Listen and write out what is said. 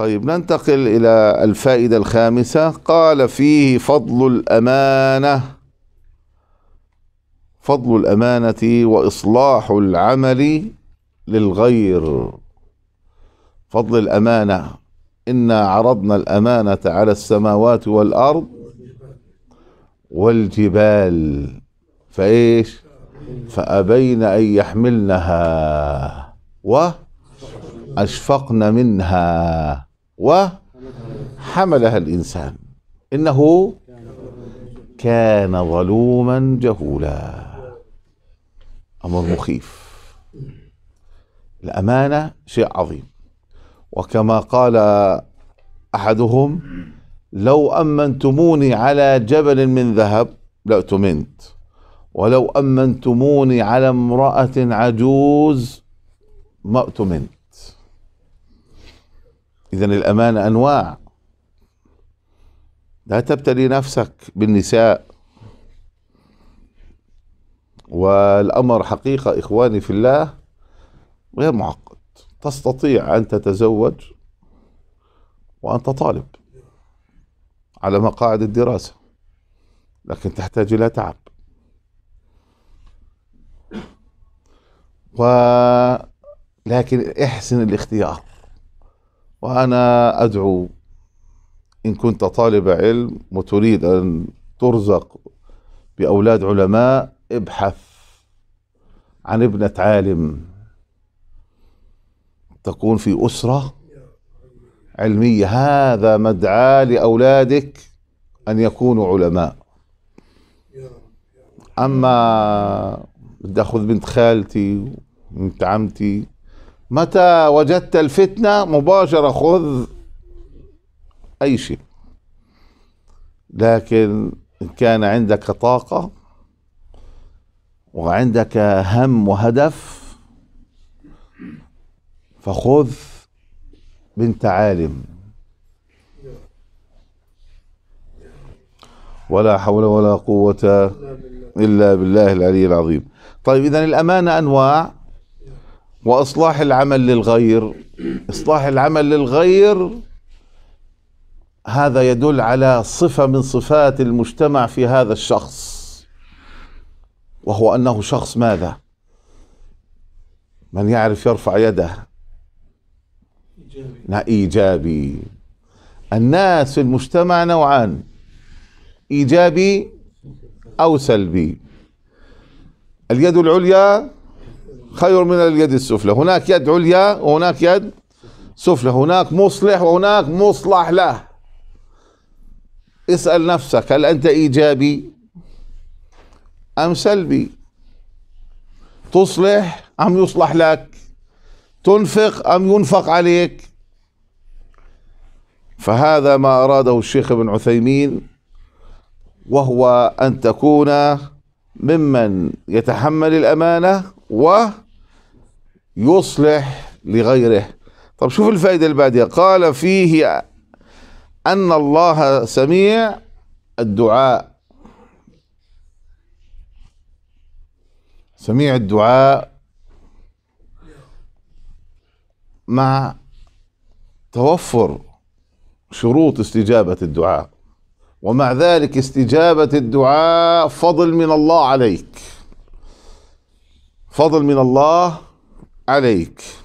طيب ننتقل إلى الفائدة الخامسة قال فيه فضل الأمانة فضل الأمانة وإصلاح العمل للغير فضل الأمانة إنا عرضنا الأمانة على السماوات والأرض والجبال فإيش فأبين أن يحملنها و أشفقن منها وحملها الإنسان إنه كان ظلوما جهولا أمر مخيف الأمانة شيء عظيم وكما قال أحدهم لو أمنتموني على جبل من ذهب لأتمنت ولو أمنتموني على امرأة عجوز ما أتمنت إذا الأمانة أنواع لا تبتلي نفسك بالنساء والأمر حقيقة إخواني في الله غير معقد تستطيع أن تتزوج وأنت طالب على مقاعد الدراسة لكن تحتاج إلى تعب ولكن احسن الاختيار وأنا أدعو إن كنت طالب علم وتريد أن ترزق بأولاد علماء ابحث عن ابنة عالم تكون في أسرة علمية هذا مدعاة لأولادك أن يكونوا علماء أما بدي أخذ بنت خالتي بنت عمتي متى وجدت الفتنة مباشرة خذ أي شيء لكن إن كان عندك طاقة وعندك هم وهدف فخذ بنت عالم ولا حول ولا قوة إلا بالله العلي العظيم طيب إذا الأمانة أنواع واصلاح العمل للغير اصلاح العمل للغير هذا يدل على صفه من صفات المجتمع في هذا الشخص وهو انه شخص ماذا من يعرف يرفع يده لا ايجابي الناس في المجتمع نوعان ايجابي او سلبي اليد العليا خير من اليد السفلى هناك يد عليا وهناك يد سفلى هناك مصلح وهناك مصلح له اسأل نفسك هل أنت إيجابي أم سلبي تصلح أم يصلح لك تنفق أم ينفق عليك فهذا ما أراده الشيخ ابن عثيمين وهو أن تكون ممن يتحمل الأمانة ويصلح لغيره طب شوف الفائدة اللي بعدها قال فيه أن الله سميع الدعاء سميع الدعاء مع توفر شروط استجابة الدعاء ومع ذلك استجابة الدعاء فضل من الله عليك فضل من الله عليك